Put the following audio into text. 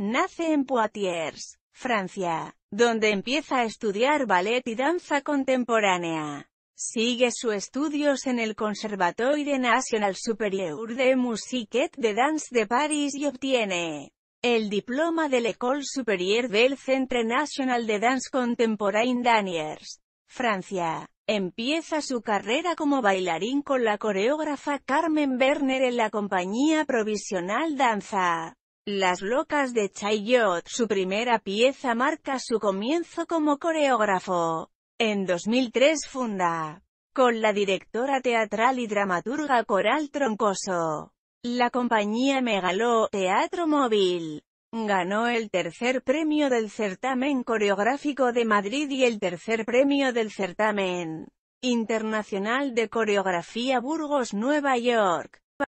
Nace en Poitiers, Francia, donde empieza a estudiar ballet y danza contemporánea. Sigue sus estudios en el Conservatoire National Supérieur de Musique de Danse de París y obtiene el diploma de l'École Supérieure del Centre National de Danse Contemporaine d'Aniers, Francia. Empieza su carrera como bailarín con la coreógrafa Carmen Werner en la compañía provisional Danza. Las locas de Chayot, su primera pieza marca su comienzo como coreógrafo. En 2003 funda, con la directora teatral y dramaturga Coral Troncoso, la compañía Megaló Teatro Móvil. Ganó el tercer premio del certamen coreográfico de Madrid y el tercer premio del certamen internacional de coreografía Burgos Nueva York.